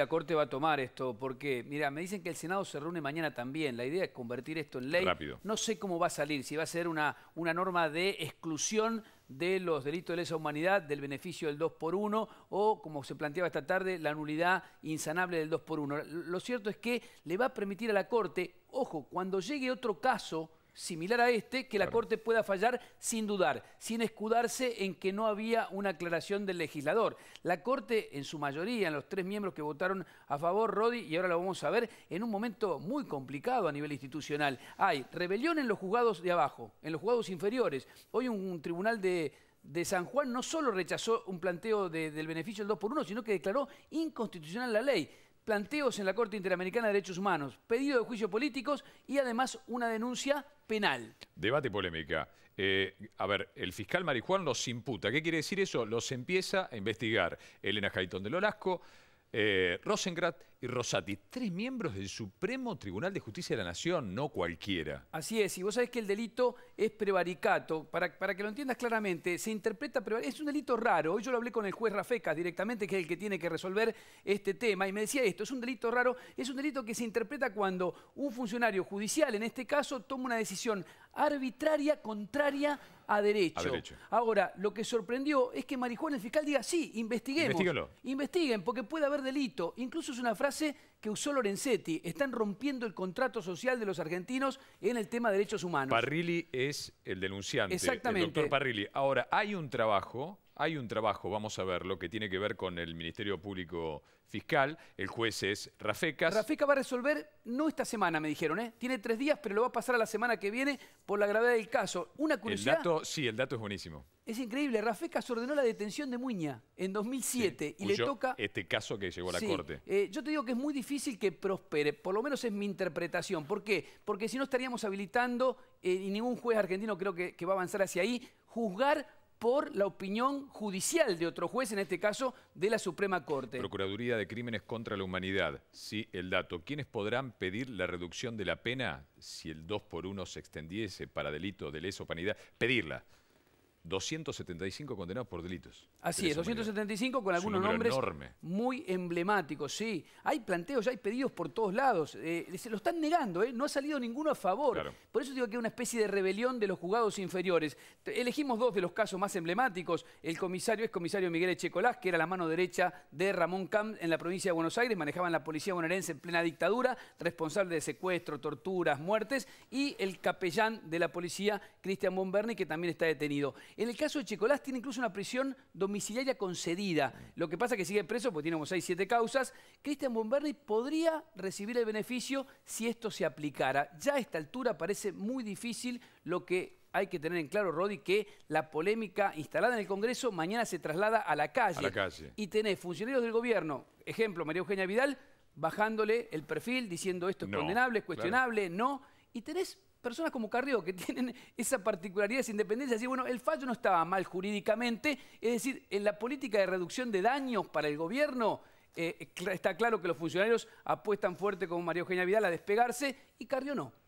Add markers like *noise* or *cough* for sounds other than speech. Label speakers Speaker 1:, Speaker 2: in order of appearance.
Speaker 1: la Corte va a tomar esto, porque, mira, me dicen que el Senado se reúne mañana también. La idea es convertir esto en ley. Rápido. No sé cómo va a salir, si va a ser una, una norma de exclusión de los delitos de lesa humanidad, del beneficio del 2 por 1 o, como se planteaba esta tarde, la nulidad insanable del 2 por 1. Lo cierto es que le va a permitir a la Corte, ojo, cuando llegue otro caso similar a este que la Corte pueda fallar sin dudar, sin escudarse en que no había una aclaración del legislador. La Corte, en su mayoría, en los tres miembros que votaron a favor, Rodi, y ahora lo vamos a ver, en un momento muy complicado a nivel institucional. Hay rebelión en los juzgados de abajo, en los juzgados inferiores. Hoy un, tribunal de, San Juan no solo rechazó un planteo del beneficio del 2 por 1, sino que declaró inconstitucional la ley planteos en la Corte Interamericana de Derechos Humanos, pedido de juicio políticos y además una denuncia penal.
Speaker 2: Debate polémica. Eh, a ver, el fiscal Marijuán los imputa. ¿Qué quiere decir eso? Los empieza a investigar. Elena Jaitón de Lolasco eh, Rosengrat y Rosati, tres miembros del Supremo Tribunal de Justicia de la Nación, no cualquiera.
Speaker 1: Así es, y vos sabés que el delito es prevaricato, para, para que lo entiendas claramente, se interpreta prevaricato, es un delito raro, hoy yo lo hablé con el juez Rafecas directamente, que es el que tiene que resolver este tema, y me decía esto, es un delito raro, es un delito que se interpreta cuando un funcionario judicial, en este caso, toma una decisión arbitraria, contraria a derecho. Ahora, lo que sorprendió es que Marijuana, el fiscal, diga, sí, investiguemos. Investiguen, porque puede haber delito. Incluso es una frase que usó Lorenzetti. Están rompiendo el contrato social de los argentinos en el tema de derechos humanos. Parrilli
Speaker 2: es el denunciante, Exactamente. el doctor Parrilli. Ahora, hay un trabajo hay un trabajo, vamos a verlo, que tiene que ver con el Ministerio Público Fiscal. El juez es Rafecas. Rafecas
Speaker 1: va a resolver, no esta semana, me dijeron, ¿eh? Tiene tres días, pero lo va a pasar a la semana que viene por la gravedad del caso. Una curiosidad. El dato,
Speaker 2: sí, el dato es buenísimo.
Speaker 1: Es increíble, Rafecas ordenó la detención de Muña en 2007 y le toca...
Speaker 2: Este caso que llegó a la Corte.
Speaker 1: Eh, yo te digo que es muy difícil que prospere, por lo menos es mi interpretación. ¿Por qué? Porque si no estaríamos habilitando, eh, y ningún juez argentino creo que va a avanzar hacia ahí, juzgar por la opinión judicial de otro juez, en este caso de la Suprema Corte.
Speaker 2: Procuraduría de Crímenes contra la Humanidad. Sí, el dato. ¿Quiénes podrán pedir la reducción de la pena si el 2 por 1 se extendiese para delito de lesa humanidad? Pedirla. 275 condenados por delitos. Así es,
Speaker 1: 275 con algunos nombres muy emblemáticos, sí. Hay planteos, hay pedidos por todos lados. Eh, se lo están negando, ¿eh? no ha salido ninguno a favor. Por eso digo que hay una especie de rebelión de los juzgados inferiores. Elegimos dos de los casos más emblemáticos. El comisario es comisario Miguel Echecolás, que era la mano derecha de Ramón Camp en la provincia de Buenos Aires, manejaban la policía bonaerense en plena dictadura, responsable de secuestro, torturas, muertes, y el capellán de la policía, Cristian Bomberni, que también está detenido. En el caso de Chicolás tiene incluso una prisión domiciliaria concedida. Lo que pasa es que sigue preso porque tiene como 6, 7 causas. Cristian Bomberni podría recibir el beneficio si esto se aplicara. Ya a esta altura parece muy difícil lo que hay que tener en claro, Rodi, que la polémica instalada en el Congreso mañana se traslada a la calle. Y tenés funcionarios del gobierno, ejemplo, María Eugenia Vidal, bajándole el perfil, diciendo esto es condenable, es cuestionable, no. Y tenés personas como Carrió, que *laughs* tienen esa particularidad, esa independencia, así bueno, el fallo no estaba mal jurídicamente, es decir, en la política de reducción de daños para el gobierno, eh, está claro que los funcionarios apuestan fuerte como María Eugenia Vidal a despegarse y Carrió no.